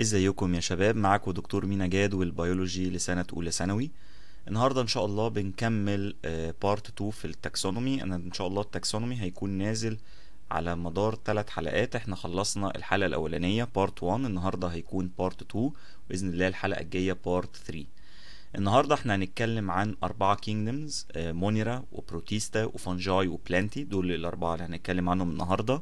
ازيكم يا شباب معاكم دكتور مينا جاد والبيولوجي لسنة أولى ثانوي النهاردة إن شاء الله بنكمل بارت آه، 2 في التاكسونومي أنا إن شاء الله التاكسونومي هيكون نازل على مدار ثلاث حلقات احنا خلصنا الحلقة الأولانية بارت 1 النهاردة هيكون بارت 2 بإذن الله الحلقة الجاية بارت 3 النهاردة احنا هنتكلم عن أربعة كينجدمز آه، مونيرا وبروتيستا وفانجاي وبلانتي دول الأربعة اللي هنتكلم عنهم النهاردة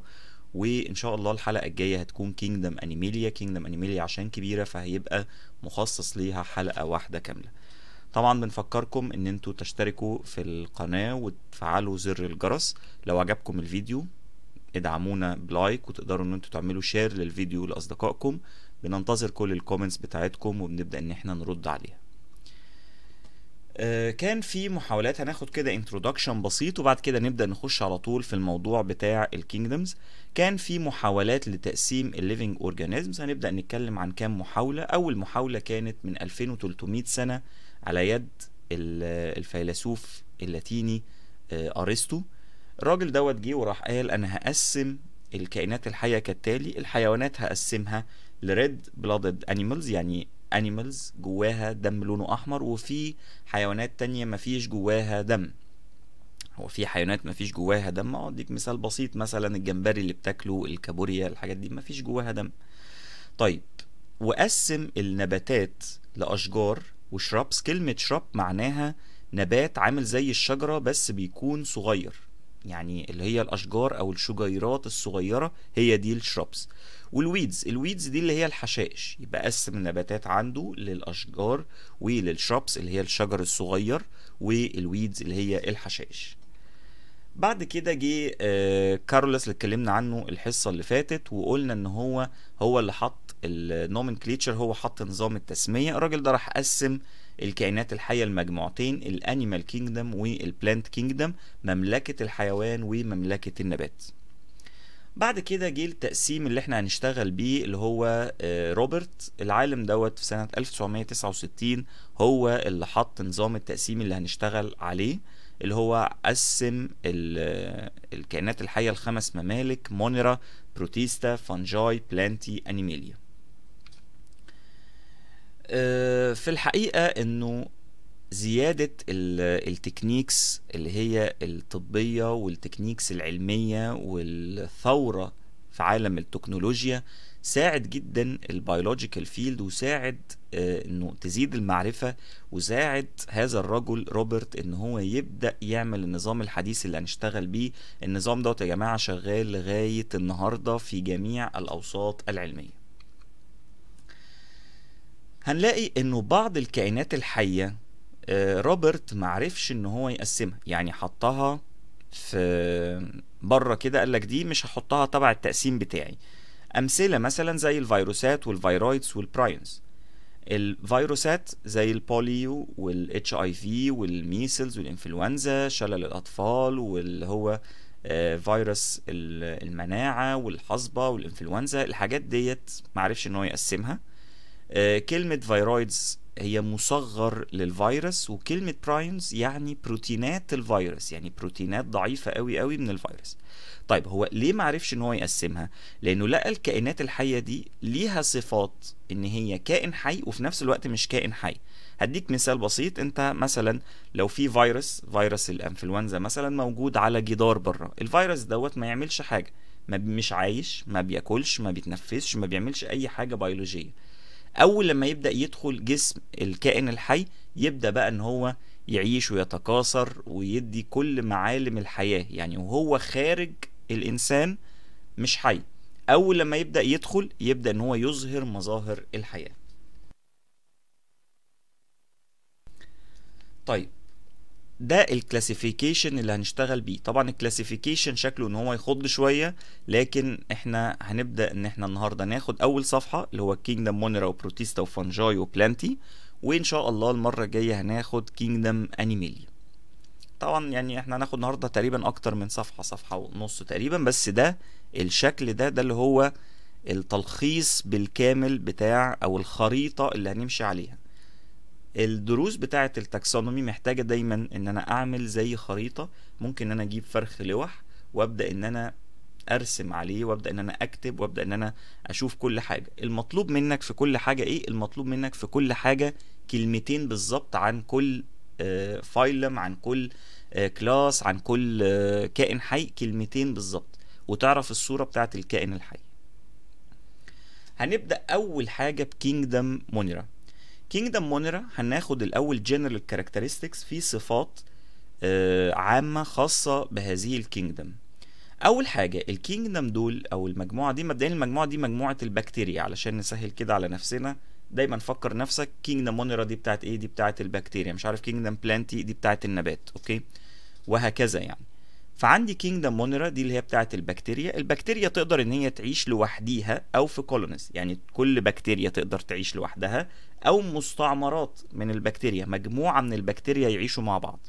وان شاء الله الحلقه الجايه هتكون كينجدم انيميليا كينجدم انيميليا عشان كبيره فهيبقى مخصص ليها حلقه واحده كامله طبعا بنفكركم ان انتوا تشتركوا في القناه وتفعلوا زر الجرس لو عجبكم الفيديو ادعمونا بلايك وتقدروا ان انتوا تعملوا شير للفيديو لاصدقائكم بننتظر كل الكومنتس بتاعتكم وبنبدا ان احنا نرد عليها آه، كان في محاولات هناخد كده انترودكشن بسيط وبعد كده نبدا نخش على طول في الموضوع بتاع الكينجدمز كان في محاولات لتقسيم الليفنج اورجانيزمز هنبدا نتكلم عن كام محاوله اول محاوله كانت من 2300 سنه على يد الفيلسوف اللاتيني آه، ارسطو الراجل دوت جه وراح قال انا هقسم الكائنات الحيه كالتالي الحيوانات هقسمها لريد بلادد انيمالز يعني انيمالز جواها دم لونه احمر وفي حيوانات تانية مفيش جواها دم هو في حيوانات مفيش جواها دم أه، اديك مثال بسيط مثلا الجمبري اللي بتاكله الكابوريا الحاجات دي مفيش جواها دم طيب وقسم النباتات لاشجار وشرابس كلمه شراب معناها نبات عامل زي الشجره بس بيكون صغير يعني اللي هي الاشجار او الشجيرات الصغيره هي دي الشرابس والويدز الويدز دي اللي هي الحشائش يبقى قسم النباتات عنده للأشجار وللشربس اللي هي الشجر الصغير والويدز اللي هي الحشائش بعد كده جه آه، كارلوس اللي اتكلمنا عنه الحصه اللي فاتت وقلنا ان هو هو اللي حط النومنكليتشر هو حط نظام التسميه الراجل ده راح قسم الكائنات الحيه لمجموعتين الانيمال كينجدم والبلانت كينجدم مملكه الحيوان ومملكه النبات بعد كده جه التقسيم اللي احنا هنشتغل بيه اللي هو آه، روبرت العالم دوت في سنة 1969 هو اللي حط نظام التقسيم اللي هنشتغل عليه اللي هو قسم آه، الكائنات الحية لخمس ممالك مونيرا بروتيستا فانجاي بلانتي انيميليا آه، في الحقيقة انه زياده التكنيكس اللي هي الطبيه والتكنيكس العلميه والثوره في عالم التكنولوجيا ساعد جدا البيولوجيكال فيلد وساعد آه، انه تزيد المعرفه وساعد هذا الرجل روبرت ان هو يبدا يعمل النظام الحديث اللي هنشتغل بيه النظام دوت يا جماعه شغال لغايه النهارده في جميع الاوساط العلميه هنلاقي انه بعض الكائنات الحيه آه، روبرت معرفش ان هو يقسمها يعني حطها في بره كده قال لك دي مش هحطها تبع التقسيم بتاعي امثله مثلا زي الفيروسات والفيرويدز والبراينز الفيروسات زي البوليو والاتش اي في والميسلز والانفلونزا شلل الاطفال واللي هو آه، فيروس المناعه والحصبه والانفلونزا الحاجات ديت معرفش ان هو يقسمها آه، كلمه فيرويدز هي مصغر للفيروس وكلمة برايمز يعني بروتينات الفيروس يعني بروتينات ضعيفة قوي قوي من الفيروس طيب هو ليه معرفش ان هو يقسمها لانه لقى الكائنات الحية دي ليها صفات ان هي كائن حي وفي نفس الوقت مش كائن حي هديك مثال بسيط انت مثلا لو في فيروس فيروس الانفلونزا مثلا موجود على جدار بره الفيروس دوت ما يعملش حاجة ما مش عايش ما بياكلش ما بيتنفسش ما بيعملش اي حاجة بيولوجية اول لما يبدا يدخل جسم الكائن الحي يبدا بقى ان هو يعيش ويتكاثر ويدي كل معالم الحياه يعني وهو خارج الانسان مش حي اول لما يبدا يدخل يبدا ان هو يظهر مظاهر الحياه طيب ده الكلاسيفيكيشن اللي هنشتغل بيه طبعا الكلاسيفيكيشن شكله ان هو يخض شويه لكن احنا هنبدا ان احنا النهارده ناخد اول صفحه اللي هو كينجدم مونيرا وبروتيستا وفانجاي وبلانتي وان شاء الله المره الجايه هناخد كينجدم انيميليا طبعا يعني احنا هناخد النهارده تقريبا اكتر من صفحه صفحه ونص تقريبا بس ده الشكل ده ده اللي هو التلخيص بالكامل بتاع او الخريطه اللي هنمشي عليها الدروس بتاعه التاكسونومي محتاجه دايما ان انا اعمل زي خريطه ممكن ان انا اجيب فرخ لوح وابدا ان انا ارسم عليه وابدا ان انا اكتب وابدا ان انا اشوف كل حاجه المطلوب منك في كل حاجه ايه المطلوب منك في كل حاجه كلمتين بالظبط عن كل آه، فايلم عن كل آه، كلاس عن كل آه، كائن حي كلمتين بالظبط وتعرف الصوره بتاعة الكائن الحي هنبدا اول حاجه بكينجدم مونيرا كينجدم مونيرا هناخد الاول جنرال كاركترستكس في صفات آه، عامه خاصه بهذه الكينجدم اول حاجه الكينجدم دول او المجموعه دي مبدئيا المجموعه دي مجموعه البكتيريا علشان نسهل كده على نفسنا دايما فكر نفسك كينجدم مونيرا دي بتاعت ايه دي بتاعت البكتيريا مش عارف كينجدم إيه؟ بلانتي دي بتاعت النبات اوكي وهكذا يعني فعندي كينجدم مونيرا دي اللي هي بتاعه البكتيريا البكتيريا تقدر ان هي تعيش لوحديها او في كولونيز يعني كل بكتيريا تقدر تعيش لوحدها او مستعمرات من البكتيريا مجموعه من البكتيريا يعيشوا مع بعض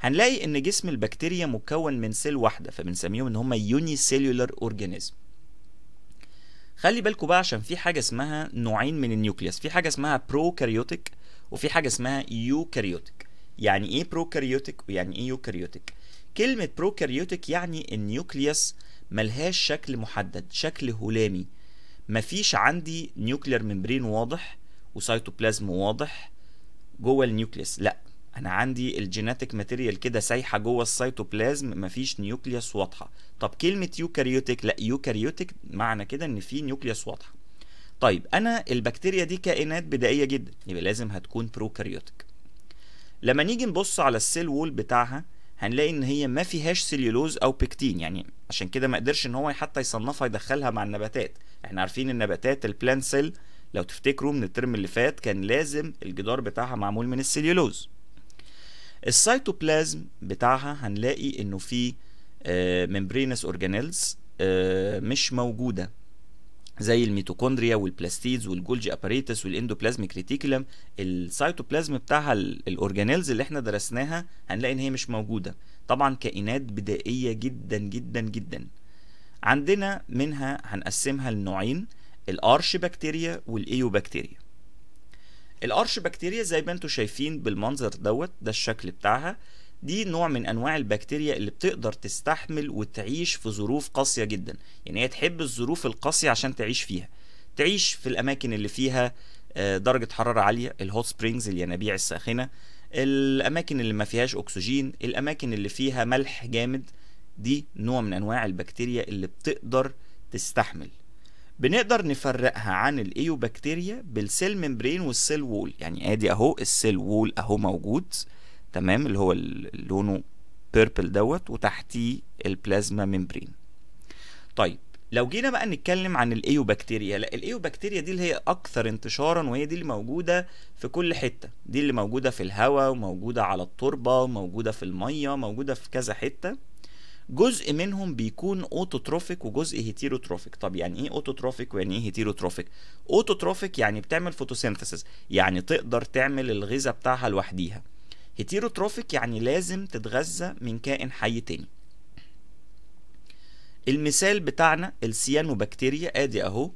هنلاقي ان جسم البكتيريا مكون من سيل واحده فبنسميهم ان هم يوني سيلولار اورجانيزم خلي بالكوا بقى عشان في حاجه اسمها نوعين من النيوكليوس في حاجه اسمها بروكاريوتيك وفي حاجه اسمها يوكاريوتيك يعني ايه بروكاريوتيك ويعني ايه يوكاريوتيك كلمة بروكاريوتيك يعني النيوكليوس ملهاش شكل محدد شكل هلامي مفيش عندي نيوكلير ممبرين واضح وسيتوبلازم واضح جوه النيوكليوس لا انا عندي الجيناتيك ماتيريال كده سايحه جوه السيتوبلازم مفيش نيوكليوس واضحه طب كلمه يوكاريوتيك لا يوكاريوتيك معنى كده ان في نيوكليوس واضحه طيب انا البكتيريا دي كائنات بدائيه جدا يبقى لازم هتكون بروكاريوتيك لما نيجي نبص على السيل وول بتاعها هنلاقي ان هي ما فيهاش سليولوز او بكتين يعني عشان كده ما قدرش ان هو حتى يصنفها يدخلها مع النباتات احنا عارفين النباتات البلان سيل لو تفتكروا من الترم اللي فات كان لازم الجدار بتاعها معمول من السليولوز السيتوبلازم بتاعها هنلاقي انه فيه ممبرينس آه، اورجانيلز آه، مش موجوده زي الميتوكوندريا والبلاستيدز والجولجي اباريتس والاندوبلازميك ريتيكولم السيتوبلازم بتاعها الاورجانيلز اللي احنا درسناها هنلاقي ان هي مش موجوده طبعا كائنات بدائيه جدا جدا جدا عندنا منها هنقسمها لنوعين الارش بكتيريا والايو بكتيريا الارش بكتيريا زي ما انتم شايفين بالمنظر دوت ده الشكل بتاعها دي نوع من انواع البكتيريا اللي بتقدر تستحمل وتعيش في ظروف قاسيه جدا يعني هي تحب الظروف القاسيه عشان تعيش فيها تعيش في الاماكن اللي فيها آه، درجه حراره عاليه الهوت سبرينجز الينابيع الساخنه الاماكن اللي ما فيهاش اكسجين الاماكن اللي فيها ملح جامد دي نوع من انواع البكتيريا اللي بتقدر تستحمل بنقدر نفرقها عن الايوبكتيريا بالسيل ممبرين والسيل وول يعني ادي اهو السيل وول اهو موجود تمام اللي هو لونه بيربل دوت وتحتيه البلازما ممبرين طيب لو جينا بقى نتكلم عن بكتيريا لا بكتيريا دي اللي هي اكثر انتشارا وهي دي اللي موجوده في كل حته دي اللي موجوده في الهواء وموجوده على التربه وموجوده في الميه موجوده في كذا حته جزء منهم بيكون اوتوتروفيك وجزء هيتيروتروفيك طب يعني ايه اوتوتروفيك ويعني ايه هيتيروتروفيك اوتوتروفيك يعني بتعمل فوتوسينثيسيس يعني تقدر تعمل الغذاء بتاعها لوحديها هيتيروتروفيك يعني لازم تتغذى من كائن حي تاني المثال بتاعنا السيانوبكتيريا ادي اهو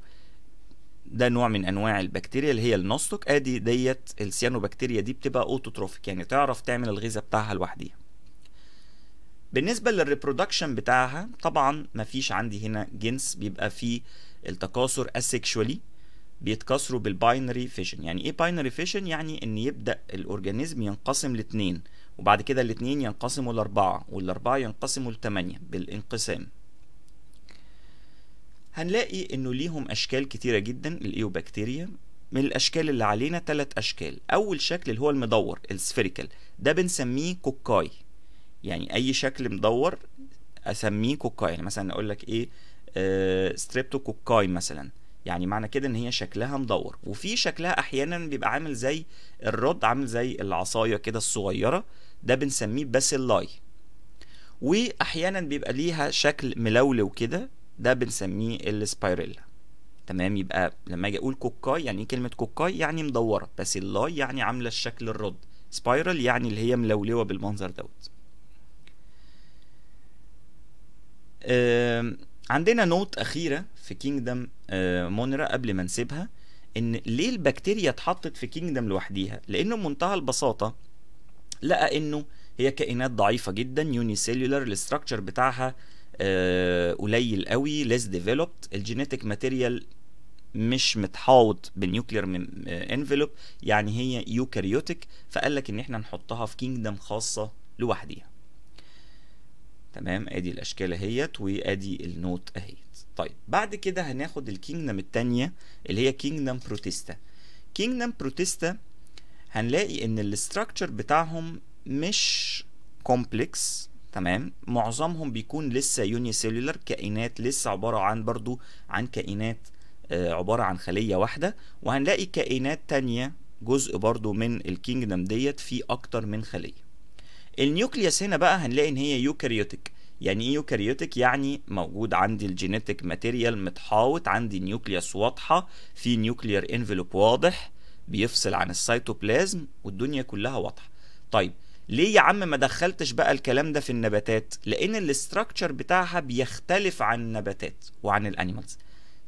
ده نوع من انواع البكتيريا اللي هي النوستوك ادي ديت السيانوبكتيريا دي بتبقى اوتوتروفيك يعني تعرف تعمل الغذاء بتاعها لوحديها بالنسبه للريبرودكشن بتاعها طبعا مفيش عندي هنا جنس بيبقى فيه التكاثر اسيكشوالي بيتكسروا بالباينري فيشن يعني ايه باينري فيشن يعني ان يبدا الاورجانيزم ينقسم لاثنين وبعد كده الاثنين ينقسموا لاربعة والاربعة ينقسموا لثمانيه بالانقسام هنلاقي انه ليهم اشكال كتيرة جدا الايوبكتيريا من الاشكال اللي علينا ثلاث اشكال اول شكل اللي هو المدور السفيريكال ده بنسميه كوكاي يعني اي شكل مدور اسميه كوكاي يعني مثلا اقول لك ايه آه ستريبتوكوكاي مثلا يعني معنى كده ان هي شكلها مدور وفي شكلها احيانا بيبقى عامل زي الرد عامل زي العصايه كده الصغيره ده بنسميه باسيلاي واحيانا بيبقى ليها شكل ملولو كده ده بنسميه السبايريلا تمام يبقى لما اجي اقول كوكاي يعني ايه كلمه كوكاي يعني مدوره باسيلاي يعني عامله الشكل الرد سبايرال يعني اللي هي ملولوه بالمنظر دوت عندنا نوت اخيره في كينجدم مونرا آه، قبل ما نسيبها ان ليه البكتيريا اتحطت في كينجدم لوحديها لانه بمنتهى البساطه لقى انه هي كائنات ضعيفه جدا يوني يونيسيلولار الاستراكشر بتاعها آه، قليل قوي ليس ديفلوبد الجينيتك ماتيريال مش متحاوط بالنيوكلير انفلوب آه، يعني هي يوكاريوتك فقال لك ان احنا نحطها في كينجدم خاصه لوحديها تمام ادي الاشكال اهيت وادي النوت اهيت طيب بعد كده هناخد الكينجدم التانية اللي هي كينجدم بروتيستا كينجدم بروتيستا هنلاقي ان الاستراكشر بتاعهم مش كومبلكس تمام معظمهم بيكون لسه يوني سيلولر كائنات لسه عباره عن برضو عن كائنات آه، عباره عن خليه واحده وهنلاقي كائنات تانية جزء برضو من الكينجدم ديت في اكتر من خليه النيوكليوس هنا بقى هنلاقي ان هي يوكاريوتك يعني ايه يوكاريوتك يعني موجود عندي الجينيتيك ماتيريال متحاوط عندي نيوكليوس واضحه في نيوكليير انفلوب واضح بيفصل عن السيتوبلازم والدنيا كلها واضحه طيب ليه يا عم ما دخلتش بقى الكلام ده في النباتات لان الاستراكشر بتاعها بيختلف عن النباتات وعن الانيمالز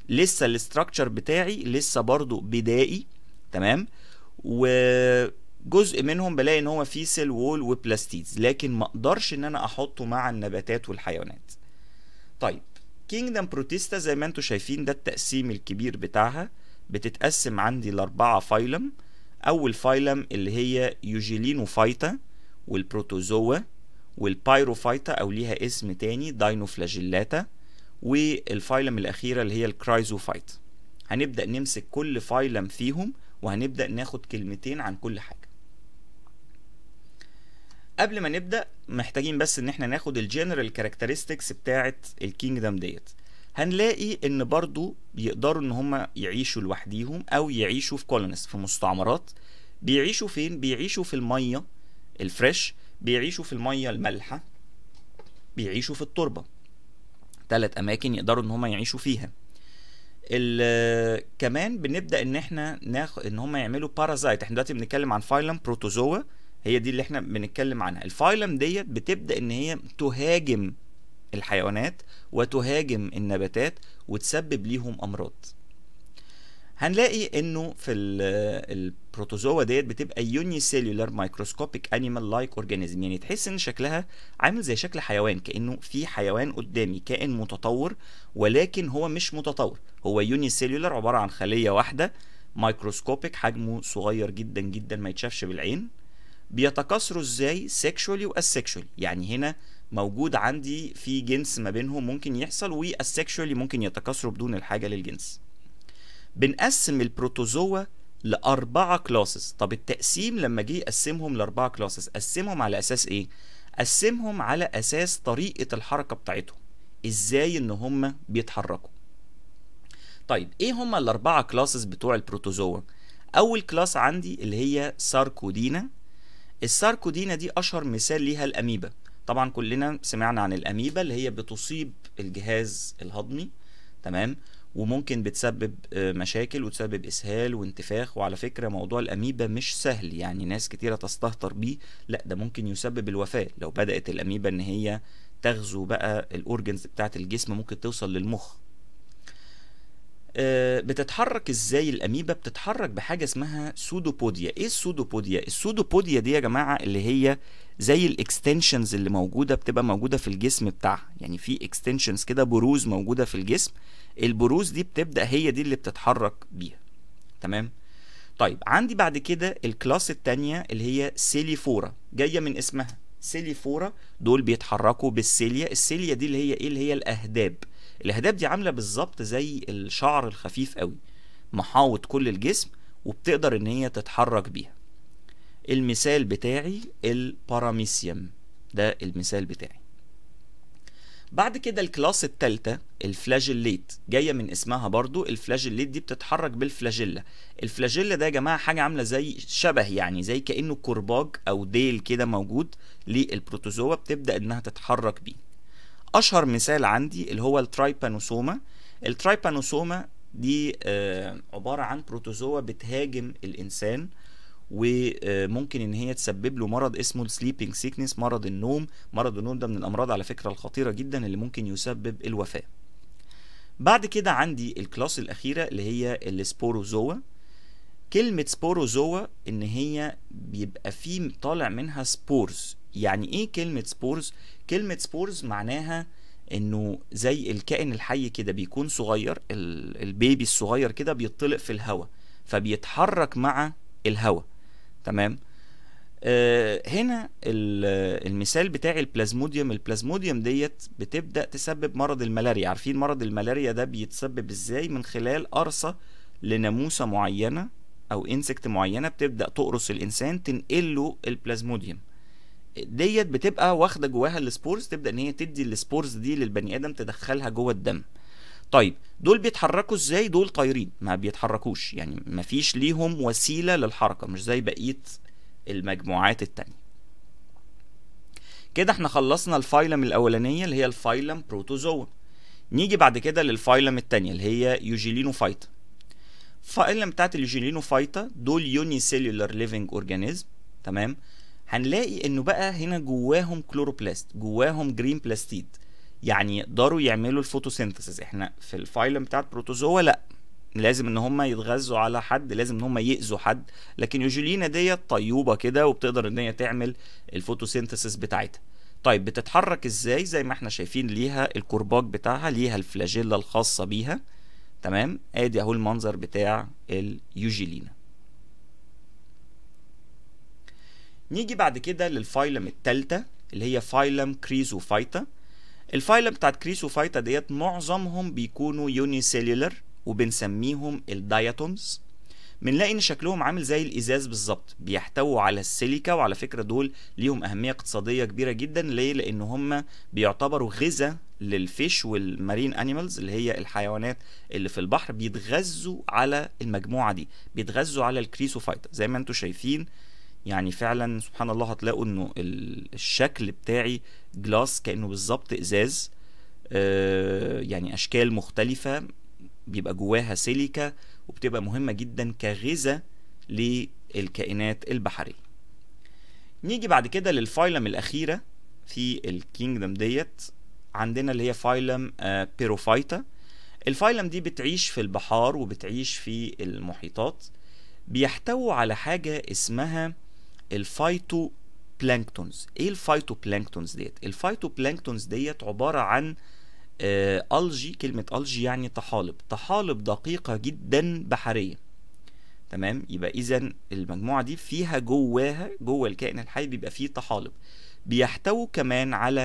لسه الاستراكشر بتاعي لسه برضو بدائي تمام و جزء منهم بلاقي ان هو فيه سيل وول وبلاستيدز لكن ما اقدرش ان انا احطه مع النباتات والحيوانات طيب كينجدم بروتيستا زي ما انتم شايفين ده التقسيم الكبير بتاعها بتتقسم عندي لاربعه فايلم اول فايلم اللي هي يوجيلينوفايتا والبروتوزوا والبايروفايتا او ليها اسم تاني داينوفلاجيلاتا والفايلم الاخيره اللي هي الكرايزوفايت هنبدا نمسك كل فايلم فيهم وهنبدا ناخد كلمتين عن كل حاجه قبل ما نبدا محتاجين بس ان احنا ناخد الجنرال كاركترستكس بتاعه الكينجدم ديت هنلاقي ان برضو بيقدروا ان هم يعيشوا لوحديهم او يعيشوا في كولونس في مستعمرات بيعيشوا فين بيعيشوا في الميه الفريش بيعيشوا في الميه المالحه بيعيشوا في التربه ثلاث اماكن يقدروا ان هم يعيشوا فيها كمان بنبدا ان احنا ناخد ان هم يعملوا بارازايت احنا دلوقتي بنتكلم عن فايلم بروتوزوا هي دي اللي احنا بنتكلم عنها الفايلم ديت بتبدا ان هي تهاجم الحيوانات وتهاجم النباتات وتسبب ليهم امراض هنلاقي انه في البروتوزوا ديت بتبقى يوني سيلولار مايكروسكوبيك انيمال لايك اورجانيزم يعني تحس ان شكلها عامل زي شكل حيوان كانه في حيوان قدامي كائن متطور ولكن هو مش متطور هو يوني سيلولار عباره عن خليه واحده مايكروسكوبيك حجمه صغير جدا جدا ما يتشافش بالعين بيتكاثروا ازاي سيكشوالي واسيكشوالي يعني هنا موجود عندي في جنس ما بينهم ممكن يحصل والسيكشوالي ممكن يتكاثروا بدون الحاجه للجنس بنقسم البروتوزوا لأربعة كلاسز طب التقسيم لما جه يقسمهم لأربعة كلاسز قسمهم على أساس إيه؟ قسمهم على أساس طريقة الحركة بتاعتهم إزاي إن هما بيتحركوا طيب إيه هما الأربعة كلاسز بتوع البروتوزوا؟ أول كلاس عندي اللي هي ساركودينا الساركودينا دي اشهر مثال ليها الاميبا طبعا كلنا سمعنا عن الاميبا اللي هي بتصيب الجهاز الهضمي تمام وممكن بتسبب آه، مشاكل وتسبب اسهال وانتفاخ وعلى فكره موضوع الاميبا مش سهل يعني ناس كتيره تستهتر بيه لا ده ممكن يسبب الوفاه لو بدات الاميبا ان هي تغزو بقى الاورجنز بتاعه الجسم ممكن توصل للمخ آه، بتتحرك ازاي الاميبا بتتحرك بحاجه اسمها سودوبوديا ايه السودوبوديا السودوبوديا دي يا جماعه اللي هي زي الاكستنشنز اللي موجوده بتبقى موجوده في الجسم بتاعها يعني في اكستنشنز كده بروز موجوده في الجسم البروز دي بتبدا هي دي اللي بتتحرك بيها تمام طيب عندي بعد كده الكلاس الثانيه اللي هي سيليفورا جايه من اسمها سيليفورا دول بيتحركوا بالسيليا السيليا دي اللي هي ايه اللي هي الاهداب الاهداب دي عامله بالظبط زي الشعر الخفيف قوي محاوط كل الجسم وبتقدر ان هي تتحرك بيها المثال بتاعي الباراميسيوم ده المثال بتاعي بعد كده الكلاس التالتة الفلاجيليت جاية من اسمها برضو الفلاجيليت دي بتتحرك بالفلاجيلا الفلاجيلا ده يا جماعة حاجة عاملة زي شبه يعني زي كأنه كرباج أو ديل كده موجود للبروتوزوا بتبدأ إنها تتحرك بيه اشهر مثال عندي اللي هو الترايبانوسوما الترايبانوسوما دي آه، عباره عن بروتوزوا بتهاجم الانسان وممكن ان هي تسبب له مرض اسمه السليبنج سيكنس مرض النوم مرض النوم ده من الامراض على فكره الخطيره جدا اللي ممكن يسبب الوفاه بعد كده عندي الكلاس الاخيره اللي هي السبوروزوا كلمه سبوروزوا ان هي بيبقى فيه طالع منها سبورز يعني ايه كلمه سبورز كلمة سبورز معناها انه زي الكائن الحي كده بيكون صغير البيبي الصغير كده بيطلق في الهواء فبيتحرك مع الهواء تمام آه هنا المثال بتاع البلازموديوم البلازموديوم ديت بتبدا تسبب مرض الملاريا عارفين مرض الملاريا ده بيتسبب ازاي من خلال قرصه لناموسه معينه او انسكت معينه بتبدا تقرص الانسان تنقله البلازموديوم ديت بتبقى واخده جواها السبورز تبدا ان هي تدي السبورز دي للبني ادم تدخلها جوه الدم طيب دول بيتحركوا ازاي دول طايرين ما بيتحركوش يعني ما فيش ليهم وسيله للحركه مش زي بقيه المجموعات التانية كده احنا خلصنا الفايلم الاولانيه اللي هي الفايلم بروتوزوا نيجي بعد كده للفايلم التانية اللي هي يوجيلينو فايتا فايلم بتاعت اليوجيلينو فايتا دول يوني سيلولار ليفنج اورجانيزم تمام هنلاقي انه بقى هنا جواهم كلوروبلاست جواهم جرين بلاستيد يعني يقدروا يعملوا الفوتوسينثيسيس احنا في الفايلم بتاعت بروتوزوا لا لازم ان هم يتغذوا على حد لازم ان هم يأذوا حد لكن يوجولينا ديت طيوبه كده وبتقدر ان هي تعمل الفوتوسينثيسيس بتاعتها طيب بتتحرك ازاي زي ما احنا شايفين ليها الكرباج بتاعها ليها الفلاجيلا الخاصه بيها تمام ادي اهو المنظر بتاع اليوجيلينا نيجي بعد كده للفايلم التالتة اللي هي فايلم كريزوفايتا الفايلم بتاعت كريزوفايتا ديت معظمهم بيكونوا يوني سيلولر وبنسميهم الداياتومز بنلاقي ان شكلهم عامل زي الازاز بالظبط بيحتووا على السيليكا وعلى فكره دول ليهم اهميه اقتصاديه كبيره جدا ليه لان هم بيعتبروا غذاء للفيش والمارين انيمالز اللي هي الحيوانات اللي في البحر بيتغذوا على المجموعه دي بيتغذوا على الكريسوفايتا زي ما انتم شايفين يعني فعلا سبحان الله هتلاقوا انه الشكل بتاعي جلاس كانه بالظبط ازاز آه، يعني اشكال مختلفه بيبقى جواها سيليكا وبتبقى مهمه جدا كغذاء للكائنات البحريه نيجي بعد كده للفايلم الاخيره في الكينجدم ديت عندنا اللي هي فايلم بيروفايتا آه، الفايلم دي بتعيش في البحار وبتعيش في المحيطات بيحتووا على حاجه اسمها الفايتو بلانكتونز ايه الفايتو بلانكتونز ديت الفايتو بلانكتونز ديت عباره عن الجي آه، كلمه الجي يعني طحالب طحالب دقيقه جدا بحريه تمام يبقى اذا المجموعه دي فيها جواها جوه الكائن الحي بيبقى فيه طحالب بيحتووا كمان على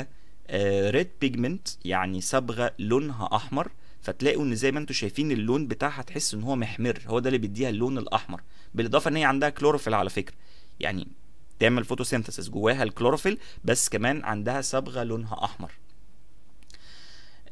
ريد آه، بيجمنت يعني صبغه لونها احمر فتلاقوا ان زي ما انتم شايفين اللون بتاعها تحس ان هو محمر هو ده اللي بيديها اللون الاحمر بالاضافه ان هي عندها كلوروفيل على فكره يعني تعمل فوتوسينثيسيس جواها الكلوروفيل بس كمان عندها صبغه لونها احمر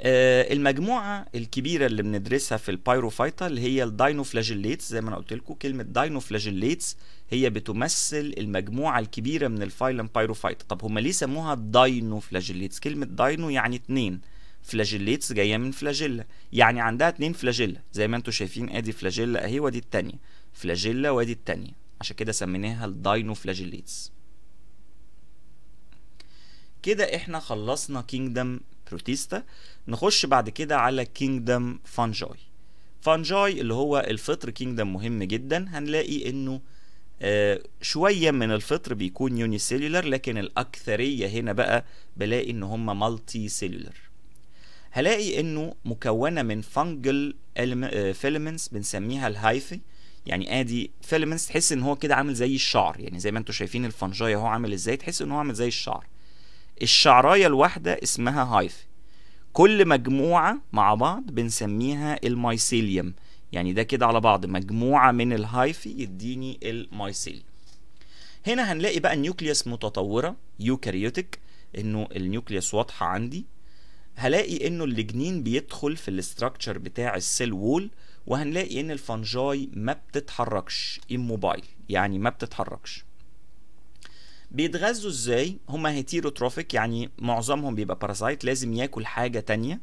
آه، المجموعة الكبيرة اللي بندرسها في البايروفايتا اللي هي الداينوفلاجيليتس زي ما انا قلت لكم كلمة داينوفلاجيليتس هي بتمثل المجموعة الكبيرة من الفايلم بايروفايتا طب هما ليه سموها داينوفلاجيليتس كلمة داينو يعني اتنين فلاجيليتس جاية من فلاجيلا يعني عندها اتنين فلاجيلا زي ما انتم شايفين ادي فلاجيلا اهي ودي التانية فلاجيلا وادي التانية عشان كده سميناها الداينو فلاجيليتس كده احنا خلصنا كينجدم بروتيستا نخش بعد كده على كينجدم فانجاي فانجاي اللي هو الفطر كينجدم مهم جدا هنلاقي انه آه شوية من الفطر بيكون يونيسيلولر لكن الأكثرية هنا بقى بلاقي إن هما مالتي سيلولر هلاقي إنه مكونة من فانجل آه، فيلمنتس بنسميها الهايفي يعني ادي فيلمنتس تحس ان هو كده عامل زي الشعر يعني زي ما انتم شايفين الفنجاي اهو عامل ازاي تحس ان هو عامل زي الشعر الشعرايه الواحده اسمها هايف كل مجموعه مع بعض بنسميها المايسيليوم يعني ده كده على بعض مجموعه من الهايفي يديني المايسيليوم هنا هنلاقي بقى النيوكليوس متطوره يوكاريوتيك انه النيوكليوس واضحه عندي هلاقي انه الجنين بيدخل في الاستراكشر بتاع السيل وول وهنلاقي ان الفنجاي ما بتتحركش immovile يعني ما بتتحركش بيتغذوا ازاي هما هيتيروتروفيك يعني معظمهم بيبقى بارازايت لازم ياكل حاجه تانية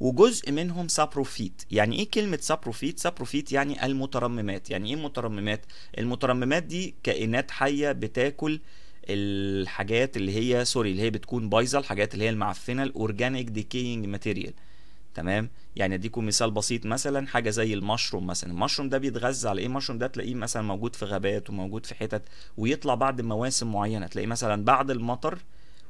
وجزء منهم سابروفيت يعني ايه كلمه سابروفيت سابروفيت يعني المترممات يعني ايه المترممات المترممات دي كائنات حيه بتاكل الحاجات اللي هي سوري اللي هي بتكون بايظه الحاجات اللي هي المعفنه الاورجانيك ديكينج ماتيريال تمام يعني اديكم مثال بسيط مثلا حاجه زي المشروم مثلا المشروم ده بيتغذى على ايه المشروم ده تلاقيه مثلا موجود في غابات وموجود في حتت ويطلع بعد مواسم معينه تلاقيه مثلا بعد المطر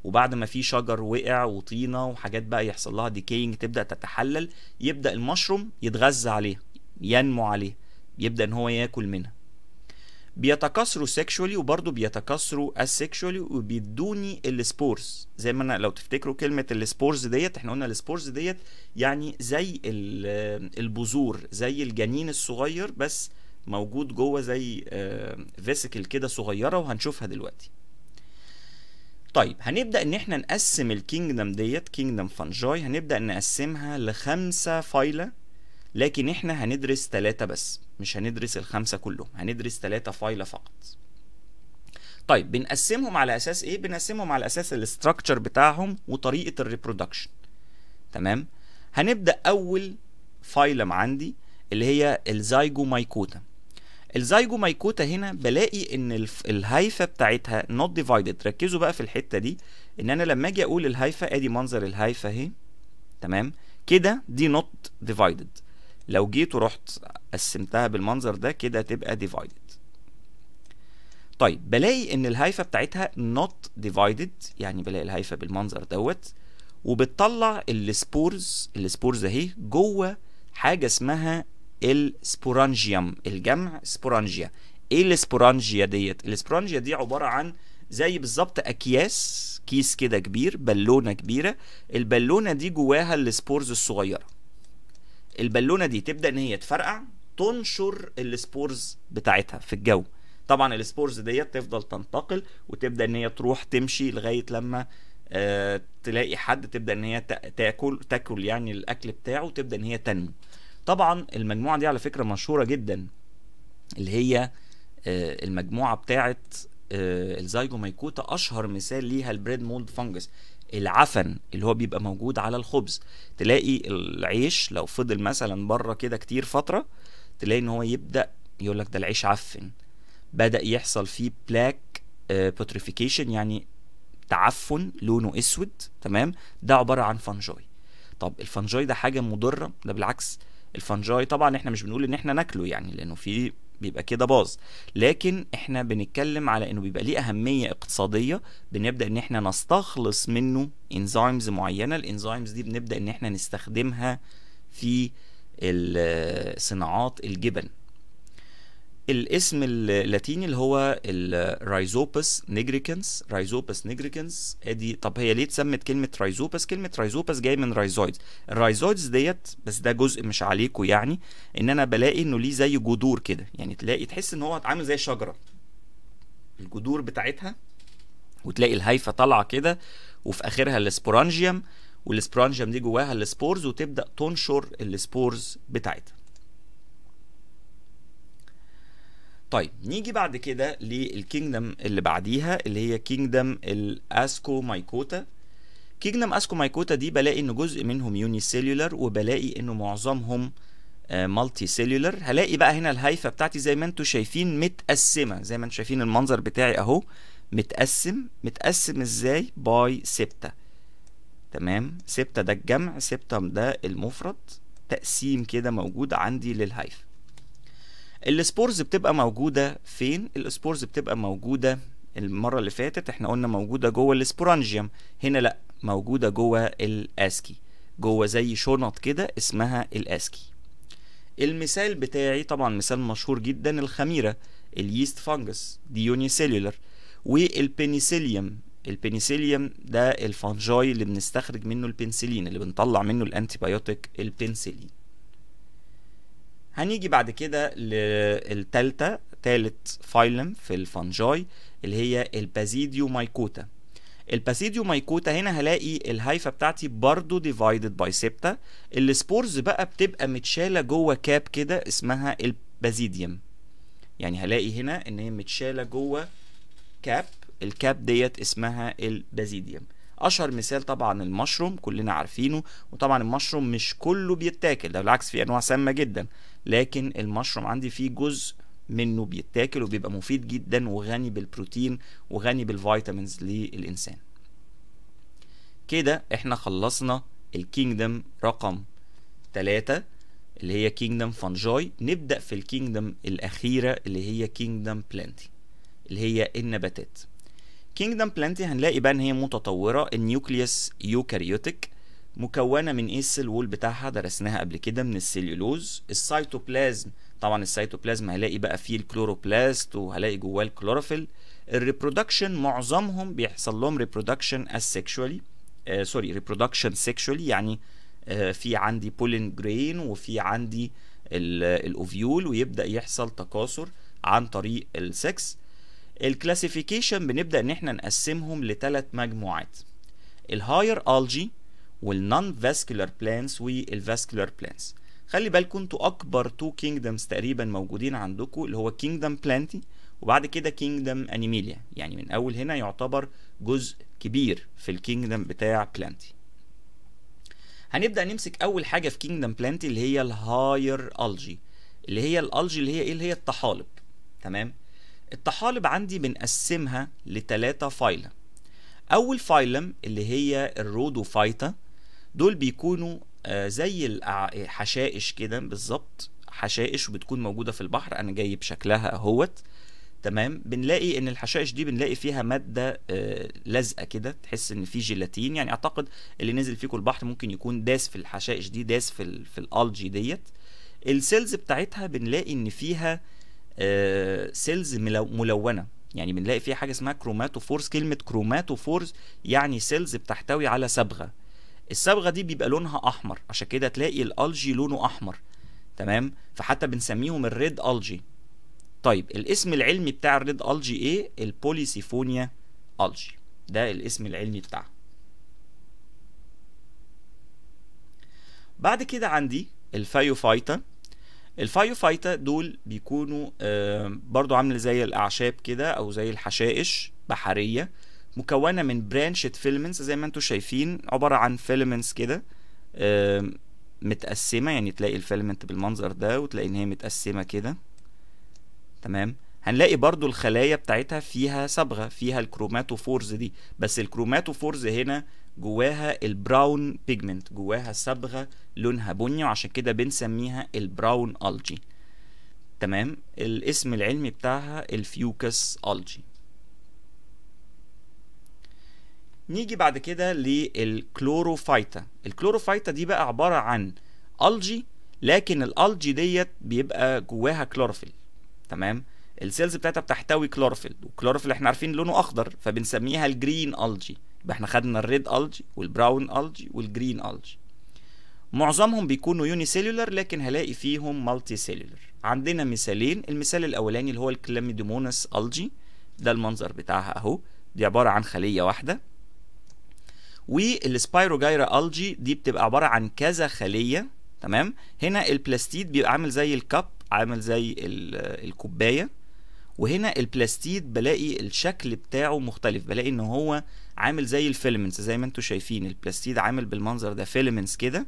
وبعد ما في شجر وقع وطينه وحاجات بقى يحصل لها ديكينج تبدا تتحلل يبدا المشروم يتغذى عليها ينمو عليها يبدا ان هو ياكل منها بيتكاثروا سيكشولي وبرضه بيتكاثروا السيكشولي وبيدوني السبورز زي ما انا لو تفتكروا كلمه السبورز ديت احنا قلنا السبورز ديت يعني زي البذور زي الجنين الصغير بس موجود جوه زي فيسيكل آه، كده صغيره وهنشوفها دلوقتي طيب هنبدا ان احنا نقسم الكينجدم ديت كينجدم فانجاي هنبدا نقسمها لخمسه فايله لكن احنا هندرس ثلاثة بس مش هندرس الخمسة كلهم هندرس ثلاثة فايلة فقط طيب بنقسمهم على اساس ايه بنقسمهم على اساس الاستراكشر بتاعهم وطريقة الريبرودكشن تمام هنبدأ اول فايلم عندي اللي هي الزايجو مايكوتا الزايجو مايكوتا هنا بلاقي ان الهايفه بتاعتها نوت ديفايدد ركزوا بقى في الحته دي ان انا لما اجي اقول الهايفه ادي منظر الهايفه اهي تمام كده دي نوت ديفايدد لو جيت ورحت قسمتها بالمنظر ده كده تبقى divided طيب بلاقي ان الهايفه بتاعتها not divided يعني بلاقي الهايفه بالمنظر دوت وبتطلع السبورز السبورز اهي جوه حاجه اسمها السبورانجيوم الجمع سبورانجيا ايه السبورانجيا ديت السبورانجيا دي عباره عن زي بالظبط اكياس كيس كده كبير بالونه كبيره البالونه دي جواها السبورز الصغيره البالونه دي تبدا ان هي تفرقع تنشر السبورز بتاعتها في الجو طبعا السبورز ديت تفضل تنتقل وتبدا ان هي تروح تمشي لغايه لما آه، تلاقي حد تبدا ان هي تاكل تاكل يعني الاكل بتاعه وتبدا ان هي تنمو طبعا المجموعه دي على فكره مشهوره جدا اللي هي آه، المجموعه بتاعه آه الزايجوميكوتا اشهر مثال ليها البريد مولد فانجس العفن اللي هو بيبقى موجود على الخبز تلاقي العيش لو فضل مثلا بره كده كتير فتره تلاقي ان هو يبدا يقول لك ده العيش عفن بدا يحصل فيه بلاك آه، بوتريفيكيشن يعني تعفن لونه اسود تمام ده عباره عن فنجاي طب الفنجاي ده حاجه مضره ده بالعكس الفنجاي طبعا احنا مش بنقول ان احنا ناكله يعني لانه في بيبقى كده باظ لكن احنا بنتكلم على انه بيبقى ليه اهميه اقتصاديه بنبدا ان احنا نستخلص منه انزيمز معينه الانزيمز دي بنبدا ان احنا نستخدمها في صناعات الجبن الاسم اللاتيني اللي هو الرايزوبس نيجريكنس رايزوبس نيجريكنس ادي طب هي ليه اتسمت كلمه رايزوبس كلمه رايزوبس جايه من رايزويدز الرايزويدز ديت بس ده جزء مش عليكم يعني ان انا بلاقي انه ليه زي جذور كده يعني تلاقي تحس ان هو عامل زي شجره الجذور بتاعتها وتلاقي الهيفه طالعه كده وفي اخرها الاسبورانجيوم والاسبرانجيوم دي جواها السبورز وتبدا تنشر السبورز بتاعتها طيب نيجي بعد كده للكينجدم اللي بعديها اللي هي كينجدم الاسكو مايكوتا كينجدم اسكو مايكوتا دي بلاقي ان جزء منهم يوني سيلولر وبلاقي انه معظمهم مالتي آه، سيلولر هلاقي بقى هنا الهيفا بتاعتي زي ما انتم شايفين متقسمه زي ما انتم شايفين المنظر بتاعي اهو متقسم متقسم ازاي باي سبتة تمام سبتة ده الجمع سبتة ده المفرد تقسيم كده موجود عندي للهيفا السبورز بتبقى موجوده فين السبورز بتبقى موجوده المره اللي فاتت احنا قلنا موجوده جوه السبورانجيوم هنا لا موجوده جوه الاسكي جوه زي شنط كده اسمها الاسكي المثال بتاعي طبعا مثال مشهور جدا الخميره اليست فانجس ديونيسيلولر والبنسيليوم البنسيليوم ده الفانجاي اللي بنستخرج منه البنسلين اللي بنطلع منه الانتي بايوتيك البنسلين هنيجي بعد كده للتالتة تالت فايلم في الفنجاي اللي هي البازيديو مايكوتا البازيديو مايكوتا هنا هلاقي الهايفا بتاعتي برضو ديفايدد باي سيبتا السبورز بقى بتبقى متشالة جوه كاب كده اسمها البازيديوم يعني هلاقي هنا ان هي متشالة جوه كاب الكاب ديت اسمها البازيديوم اشهر مثال طبعا المشروم كلنا عارفينه وطبعا المشروم مش كله بيتاكل ده بالعكس في انواع سامه جدا لكن المشروم عندي فيه جزء منه بيتاكل وبيبقى مفيد جدا وغني بالبروتين وغني بالفيتامينز للانسان كده احنا خلصنا الكينجدم رقم 3 اللي هي كينجدم فانجاي نبدا في الكينجدم الاخيره اللي هي كينجدم بلانتي اللي هي النباتات كينجدم بلانتي هنلاقي بقى ان هي متطوره النيوكليوس يوكاريوتيك مكونه من ايه السيل وول بتاعها درسناها قبل كده من السيلولوز السيتوبلازم طبعا السيتوبلازم هلاقي بقى فيه الكلوروبلاست وهلاقي جواه الكلوروفيل الريبرودكشن معظمهم بيحصل لهم ريبرودكشن اسيكشوالي سوري ريبرودكشن سكشوالي يعني آه في عندي بولين جرين وفي عندي الاوفيول ويبدا يحصل تكاثر عن طريق السكس الكلاسيفيكيشن بنبدا ان احنا نقسمهم لثلاث مجموعات الهاير الجي والنون فاسكولار بلانس والفاسكولار بلانس خلي بالكم انتوا اكبر تو كينجدمز تقريبا موجودين عندكم اللي هو كينجدم بلانتي وبعد كده كينجدم انيميليا يعني من اول هنا يعتبر جزء كبير في الكينجدم بتاع بلانتي هنبدا نمسك اول حاجه في كينجدم بلانتي اللي هي الهاير الجي اللي هي الالجي اللي هي ايه اللي هي الطحالب تمام الطحالب عندي بنقسمها لتلاتة فايلم أول فايلم اللي هي الرودوفايتا دول بيكونوا آه، زي الحشائش كده بالظبط حشائش وبتكون موجودة في البحر أنا جايب شكلها أهوت تمام بنلاقي ان الحشائش دي بنلاقي فيها ماده آه، لزقه كده تحس ان في جيلاتين يعني اعتقد اللي نزل فيكم البحر ممكن يكون داس في الحشائش دي داس في في الالجي ديت السيلز بتاعتها بنلاقي ان فيها سيلز آه، ملونه يعني بنلاقي فيها حاجه اسمها كروماتوفورز كلمه كروماتوفورز يعني سيلز بتحتوي على صبغه الصبغه دي بيبقى لونها احمر عشان كده تلاقي الالجي لونه احمر تمام فحتى بنسميهم الريد الجي طيب الاسم العلمي بتاع الريد الجي ايه البوليسيفونيا الجي ده الاسم العلمي بتاعها بعد كده عندي الفايوفايتا الفايو فايتا دول بيكونوا برضو عامل زي الاعشاب كده او زي الحشائش بحريه مكونه من برانشد فيلمنس زي ما انتم شايفين عباره عن فيلمنس كده متقسمه يعني تلاقي الفيلمنت بالمنظر ده وتلاقي ان هي متقسمه كده تمام هنلاقي برضو الخلايا بتاعتها فيها صبغه فيها الكروماتوفورز دي بس الكروماتوفورز هنا جواها البراون بيجمنت جواها صبغه لونها بني وعشان كده بنسميها البراون الجي تمام الاسم العلمي بتاعها الفيوكس الجي نيجي بعد كده للكلوروفايتا الكلوروفايتا دي بقى عباره عن الجي لكن الالجي ديت بيبقى جواها كلوروفيل تمام السيلز بتاعتها بتحتوي كلوروفيل والكلوروفيل احنا عارفين لونه اخضر فبنسميها الجرين الجي احنا خدنا الريد الجي والبراون الجي والجرين الجي معظمهم بيكونوا يوني سيلولر لكن هلاقي فيهم مالتي سيلولر عندنا مثالين المثال الاولاني اللي هو الكلاميدومونس الجي ده المنظر بتاعها اهو دي عباره عن خليه واحده والسبايروجايرا الجي دي بتبقى عباره عن كذا خليه تمام هنا البلاستيد بيبقى عامل زي الكب عامل زي الكوبايه وهنا البلاستيد بلاقي الشكل بتاعه مختلف بلاقي ان هو عامل زي الفيلمنتس زي ما انتم شايفين البلاستيد عامل بالمنظر ده فيلمنتس كده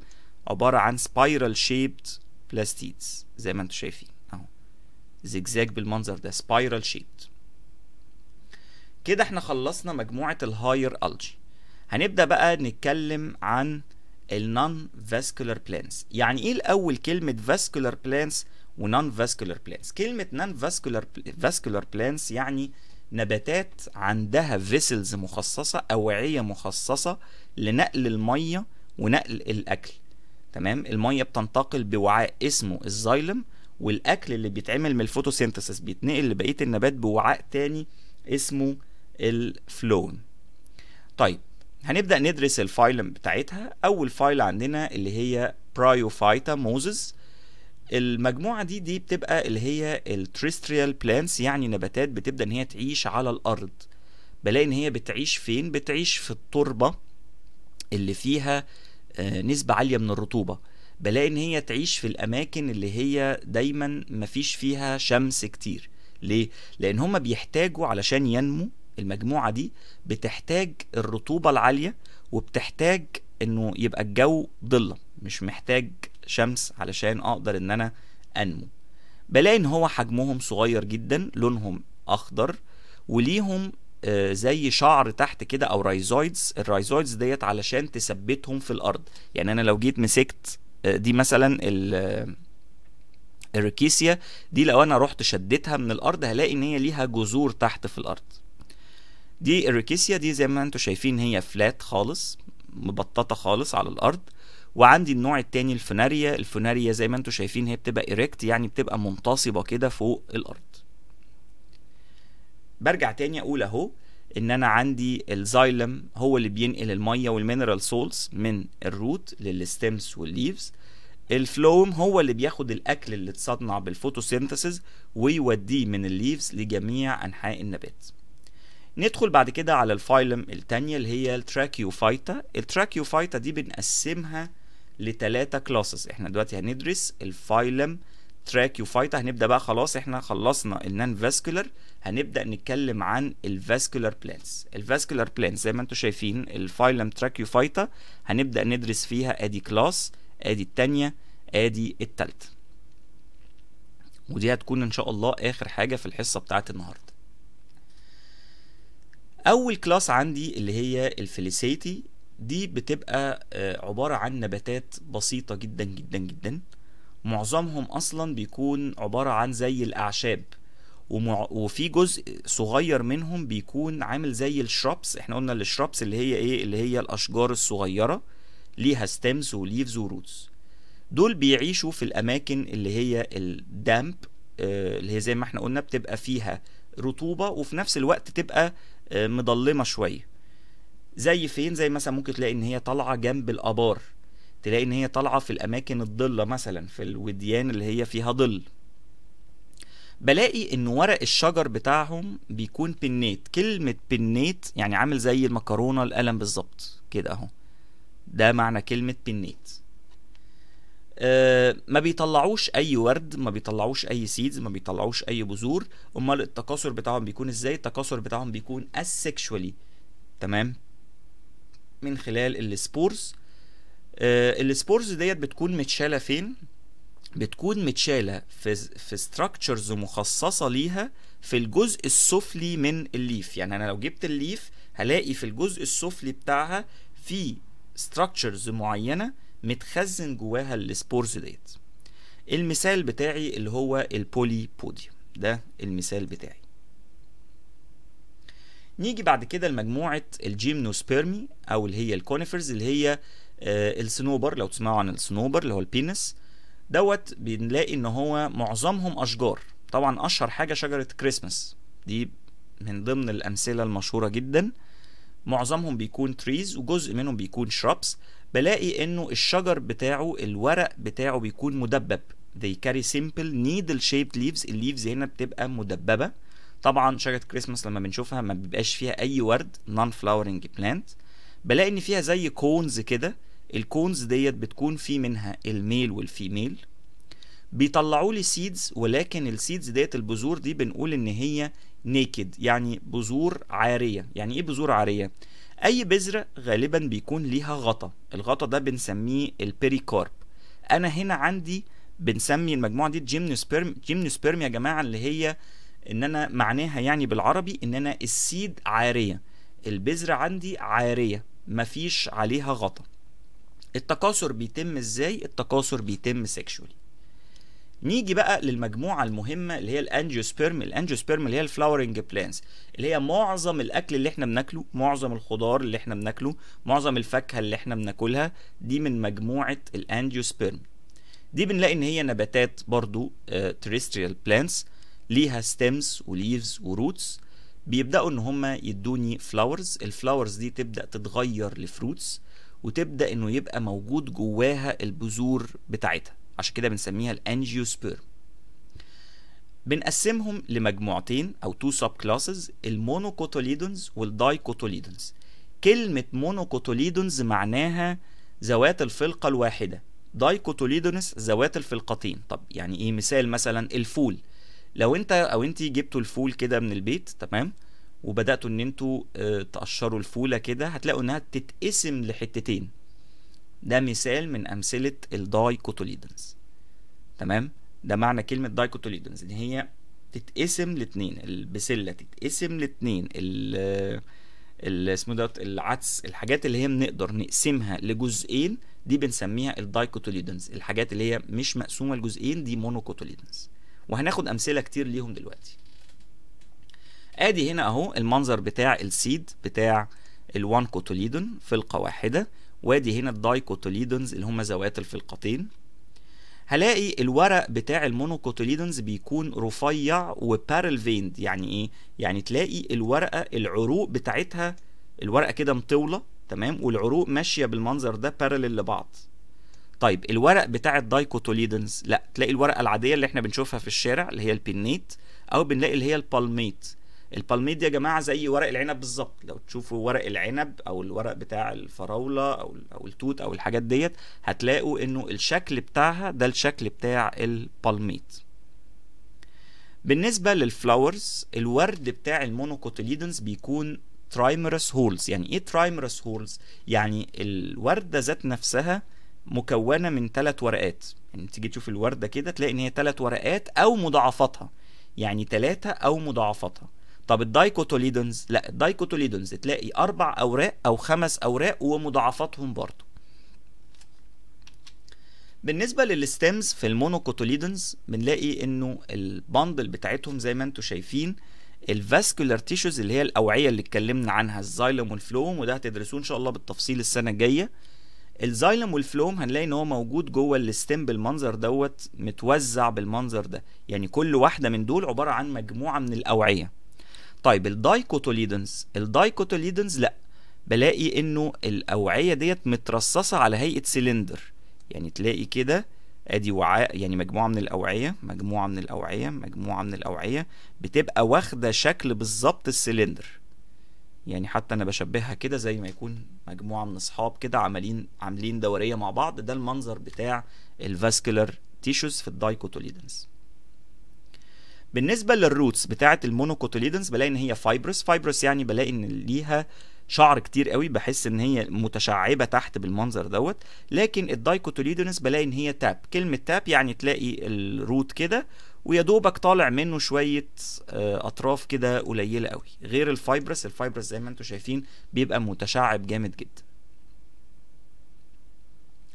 عباره عن سبايرال شيبد بلاستيدز زي ما انتم شايفين اهو زجزاج بالمنظر ده سبايرال شيبد كده احنا خلصنا مجموعه الهاير الجي هنبدا بقى نتكلم عن النون فاسكولار بلانس يعني ايه الاول كلمه فاسكولار بلانس ونون فاسكولار بلانس كلمه نون فاسكولار فاسكولار بلانس يعني آه نباتات عندها فيسلز مخصصة أوعية مخصصة لنقل المية ونقل الأكل تمام المية بتنتقل بوعاء اسمه الزايلم والأكل اللي بيتعمل من الفوتوسينتسيس بيتنقل لبقية النبات بوعاء تاني اسمه الفلون طيب هنبدأ ندرس الفايلم بتاعتها أول فايل عندنا اللي هي برايوفايتا موزز المجموعه دي دي بتبقى اللي هي التريستريال بلانس يعني نباتات بتبدا ان هي تعيش على الارض بلاقي ان هي بتعيش فين بتعيش في التربه اللي فيها آه، نسبه عاليه من الرطوبه بلاقي ان هي تعيش في الاماكن اللي هي دايما مفيش فيها شمس كتير ليه لان هما بيحتاجوا علشان ينمو المجموعه دي بتحتاج الرطوبه العاليه وبتحتاج انه يبقى الجو ضله مش محتاج شمس علشان اقدر ان انا انمو بلاقي ان هو حجمهم صغير جدا لونهم اخضر وليهم آه، زي شعر تحت كده او رايزويدز الرايزويدز ديت علشان تثبتهم في الارض يعني انا لو جيت مسكت آه، دي مثلا آه، الريكيسيا دي لو انا رحت شدتها من الارض هلاقي ان هي ليها جذور تحت في الارض دي الريكيسيا دي زي ما انتم شايفين هي فلات خالص مبططه خالص على الارض وعندي النوع التاني الفناريا الفناريا زي ما انتم شايفين هي بتبقى إريكت يعني بتبقى منتصبة كده فوق الأرض برجع تاني أقول أهو ان انا عندي الزايلم هو اللي بينقل الميه والمينرال سولز من الروت للستيمز والليفز الفلوم هو اللي بياخد الاكل اللي اتصنع بالفوتوسينثيسز ويوديه من الليفز لجميع انحاء النبات ندخل بعد كده على الفايلم التانية اللي هي التراكيوفايتا التراكيوفايتا دي بنقسمها لتلاتة كلاسز احنا دلوقتي هندرس الفايلم تراكيوفايتا هنبدا بقى خلاص احنا خلصنا النان فاسكولار هنبدا نتكلم عن الفاسكولار بلانس الفاسكولار بلانس زي ما انتم شايفين الفايلم تراكيوفايتا هنبدا ندرس فيها ادي كلاس ادي التانية ادي التالتة ودي هتكون ان شاء الله اخر حاجه في الحصه بتاعه النهارده اول كلاس عندي اللي هي الفيليسيتي دي بتبقى آه، عبارة عن نباتات بسيطة جدا جدا جدا معظمهم اصلا بيكون عبارة عن زي الاعشاب ومع... وفي جزء صغير منهم بيكون عامل زي الشرابس احنا قلنا الشرابس اللي هي ايه اللي هي الاشجار الصغيره ليها ستيمز وليفز وروتس دول بيعيشوا في الاماكن اللي هي الدامب آه، اللي هي زي ما احنا قلنا بتبقى فيها رطوبه وفي نفس الوقت تبقى آه، مضلمه شويه زي فين زي مثلا ممكن تلاقي ان هي طالعه جنب الابار تلاقي ان هي طالعه في الاماكن الضله مثلا في الوديان اللي هي فيها ظل بلاقي ان ورق الشجر بتاعهم بيكون بنيت كلمه بنيت يعني عامل زي المكرونه القلم بالظبط كده اهو ده معنى كلمه بنيت آه، ما بيطلعوش اي ورد ما بيطلعوش اي سيدز ما بيطلعوش اي بذور امال التكاثر بتاعهم بيكون ازاي التكاثر بتاعهم بيكون اسكشوالي تمام من خلال السبورز آه، السبورز ديت بتكون متشاله فين بتكون متشاله في في ستراكشرز مخصصه ليها في الجزء السفلي من الليف يعني انا لو جبت الليف هلاقي في الجزء السفلي بتاعها في ستراكشرز معينه متخزن جواها السبورز ديت المثال بتاعي اللي هو البولي بوديوم ده المثال بتاعي نيجي بعد كده لمجموعة الجيمنوسبيرمي أو اللي هي الكونيفرز اللي هي آه الصنوبر لو تسمعوا عن الصنوبر اللي هو البينس دوت بنلاقي إن هو معظمهم أشجار طبعا أشهر حاجة شجرة كريسماس دي من ضمن الأمثلة المشهورة جدا معظمهم بيكون تريز وجزء منهم بيكون شرابس بلاقي انه الشجر بتاعه الورق بتاعه بيكون مدبب they carry simple needle shaped leaves الليفز هنا بتبقى مدببه طبعا شجره كريسمس لما بنشوفها ما بيبقاش فيها اي ورد non flowering plant بلاقي ان فيها زي كونز كده الكونز ديت بتكون في منها الميل والفيميل بيطلعوا لي سيدز ولكن السيدز ديت البذور دي بنقول ان هي نيكد يعني بذور عاريه يعني ايه بذور عاريه اي بذره غالبا بيكون ليها غطا الغطا ده بنسميه البيريكارب انا هنا عندي بنسمي المجموعه دي جيمنوسبيرم جيمنوسبيرم يا جماعه اللي هي ان انا معناها يعني بالعربي ان انا السيد عاريه البذره عندي عاريه مفيش عليها غطا التكاثر بيتم ازاي التكاثر بيتم سيكشولي نيجي بقى للمجموعه المهمه اللي هي الانجيوسبيرم الانجيوسبيرم اللي هي الفلاورنج بلانس اللي هي معظم الاكل اللي احنا بناكله معظم الخضار اللي احنا بناكله معظم الفاكهه اللي احنا بناكلها دي من مجموعه الانجيوسبيرم دي بنلاقي ان هي نباتات برضو تريستريال uh, بلانس ليها ستيمز وليفز وروتس بيبداوا ان هما يدوني فلاورز الفلاورز دي تبدا تتغير لفروتس وتبدا انه يبقى موجود جواها البذور بتاعتها عشان كده بنسميها الانجيوسبيرم بنقسمهم لمجموعتين او تو سب كلاسز المونوكوتوليدونز والدايكوتوليدونز كلمة مونوكوتوليدونز معناها ذوات الفلقة الواحدة دايكوتوليدونس ذوات الفلقتين طب يعني ايه مثال مثلا الفول لو انت او انت جبتوا الفول كده من البيت تمام وبداتوا ان انتوا آه، تقشروا الفوله كده هتلاقوا انها تتقسم لحتتين ده مثال من امثله الدايكوتوليدنز تمام ده معنى كلمه دايكوتوليدنز ان هي تتقسم لاتنين البسله تتقسم لاتنين ال اسمه دوت العدس الحاجات اللي هي بنقدر نقسمها لجزئين دي بنسميها الدايكوتوليدنز الحاجات اللي هي مش مقسومه لجزئين دي مونوكوتوليدنز وهناخد امثله كتير ليهم دلوقتي ادي هنا اهو المنظر بتاع السيد بتاع الوان كوتوليدون فلقه واحده وادي هنا الدايكوتوليدونز اللي هم ذوات الفلقتين هلاقي الورق بتاع المونوكوتوليدونز بيكون رفيع وبارل فيند يعني ايه يعني تلاقي الورقه العروق بتاعتها الورقه كده مطوله تمام والعروق ماشيه بالمنظر ده بارلل لبعض طيب الورق بتاع الدايكوتوليدنز لا تلاقي الورقه العاديه اللي احنا بنشوفها في الشارع اللي هي البينيت او بنلاقي اللي هي البالميت البالميديا يا جماعه زي ورق العنب بالظبط لو تشوفوا ورق العنب او الورق بتاع الفراوله او او التوت او الحاجات ديت هتلاقوا انه الشكل بتاعها ده الشكل بتاع البالميت بالنسبه للفلاورز الورد بتاع المونوكوتيليدنز بيكون ترايمرس هولز يعني ايه ترايمرس هولز يعني الورده ذات نفسها مكونه من ثلاث ورقات يعني تيجي تشوف الورده كده تلاقي ان هي ثلاث ورقات او مضاعفاتها يعني ثلاثة أو مضاعفاتها طب الدايكوتوليدونز لا الدايكوتوليدونز تلاقي اربع اوراق او خمس اوراق ومضاعفاتهم برضو بالنسبه للستيمز في المونوكوتوليدونز بنلاقي انه البندل بتاعتهم زي ما انتم شايفين الفاسكولار تيشوز اللي هي الاوعيه اللي اتكلمنا عنها الزايلم والفلوم وده هتدرسوه ان شاء الله بالتفصيل السنه الجايه الزايلم والفلوم هنلاقي ان هو موجود جوه الستيم بالمنظر دوت متوزع بالمنظر ده يعني كل واحده من دول عباره عن مجموعه من الاوعيه طيب الدايكوتوليدنز الدايكوتوليدنز لا بلاقي انه الاوعيه ديت مترصصه على هيئه سلندر يعني تلاقي كده ادي وعاء يعني مجموعه من الاوعيه مجموعه من الاوعيه مجموعه من الاوعيه بتبقى واخده شكل بالظبط السلندر يعني حتى انا بشبهها كده زي ما يكون مجموعه من اصحاب كده عاملين عاملين دوريه مع بعض ده المنظر بتاع الفاسكولار تيشوز في الدايكوتوليدنس بالنسبه للروتس بتاعه المونوكوتيليدنز بلاقي ان هي فايبرس فايبرس يعني بلاقي ان ليها شعر كتير قوي بحس ان هي متشعبه تحت بالمنظر دوت لكن الدايكوتوليدنس بلاقي ان هي تاب كلمه تاب يعني تلاقي الروت كده ويا دوبك طالع منه شويه آه، اطراف كده قليله قوي غير الفايبرس الفايبرس زي ما انتم شايفين بيبقى متشعب جامد جدا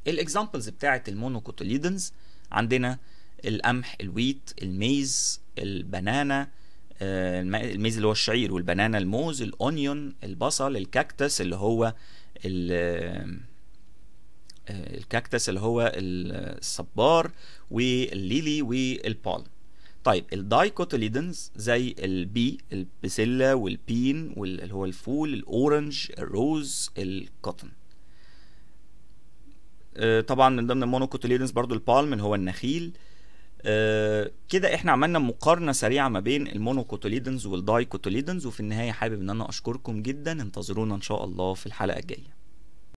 الاكزامبلز بتاعه المونوكوتوليدنس عندنا القمح الويت الميز البنانا آه، الميز اللي هو الشعير والبنانا الموز الاونيون البصل الكاكتس اللي هو آه، الكاكتس اللي هو الصبار والليلي والبالم طيب الدايكوتليدنز زي البي البسلة والبين واللي هو الفول الاورنج الروز القطن آه، طبعا من ضمن المونوكوتليدنز برضو البالم اللي هو النخيل آه، كده احنا عملنا مقارنه سريعه ما بين المونوكوتوليدنز والدايكوتوليدنز وفي النهايه حابب ان انا اشكركم جدا انتظرونا ان شاء الله في الحلقه الجايه